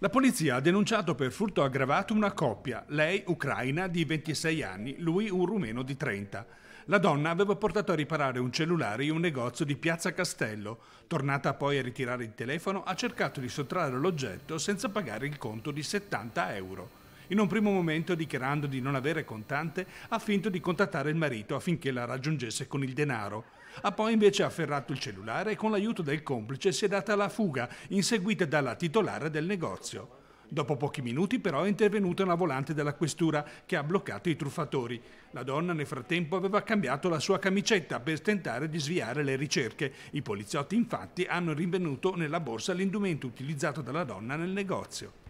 La polizia ha denunciato per furto aggravato una coppia, lei ucraina di 26 anni, lui un rumeno di 30. La donna aveva portato a riparare un cellulare in un negozio di Piazza Castello. Tornata poi a ritirare il telefono, ha cercato di sottrarre l'oggetto senza pagare il conto di 70 euro. In un primo momento, dichiarando di non avere contante, ha finto di contattare il marito affinché la raggiungesse con il denaro. Ha poi invece afferrato il cellulare e con l'aiuto del complice si è data alla fuga, inseguita dalla titolare del negozio. Dopo pochi minuti però è intervenuta una volante della questura che ha bloccato i truffatori. La donna nel frattempo aveva cambiato la sua camicetta per tentare di sviare le ricerche. I poliziotti infatti hanno rinvenuto nella borsa l'indumento utilizzato dalla donna nel negozio.